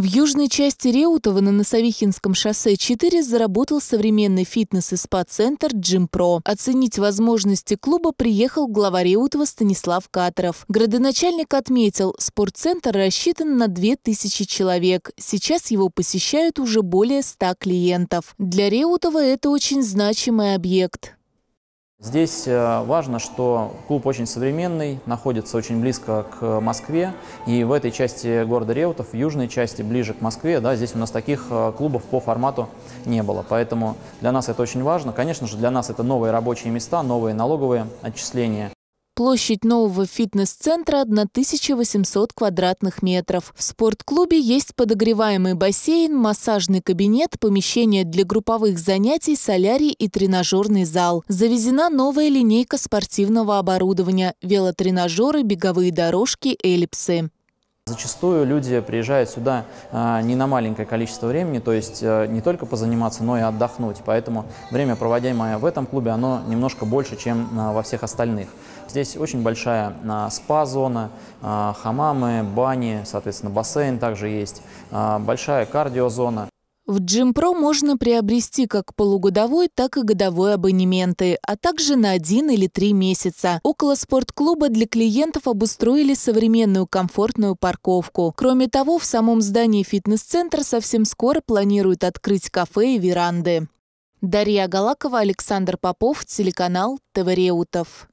В южной части Реутована на Савихинском шоссе 4 заработал современный фитнес и спа-центр «Джим Про». Оценить возможности клуба приехал глава Реутова Станислав Катров. Городоначальник отметил, спортцентр рассчитан на 2000 человек. Сейчас его посещают уже более 100 клиентов. Для Реутова это очень значимый объект. Здесь э, важно, что клуб очень современный, находится очень близко к Москве. И в этой части города Реутов, в южной части, ближе к Москве, да, здесь у нас таких э, клубов по формату не было. Поэтому для нас это очень важно. Конечно же, для нас это новые рабочие места, новые налоговые отчисления. Площадь нового фитнес-центра 1800 квадратных метров. В спортклубе есть подогреваемый бассейн, массажный кабинет, помещение для групповых занятий, солярий и тренажерный зал. Завезена новая линейка спортивного оборудования – велотренажеры, беговые дорожки, эллипсы. Зачастую люди приезжают сюда а, не на маленькое количество времени, то есть а, не только позаниматься, но и отдохнуть. Поэтому время, проводимое в этом клубе, оно немножко больше, чем а, во всех остальных. Здесь очень большая спа-зона, хамамы, бани, соответственно, бассейн также есть, большая кардиозона. В Джимпро можно приобрести как полугодовой, так и годовой абонементы, а также на один или три месяца. Около спортклуба для клиентов обустроили современную комфортную парковку. Кроме того, в самом здании фитнес-центра совсем скоро планируют открыть кафе и веранды. Дарья Галакова, Александр Попов, телеканал ТВ Реутов.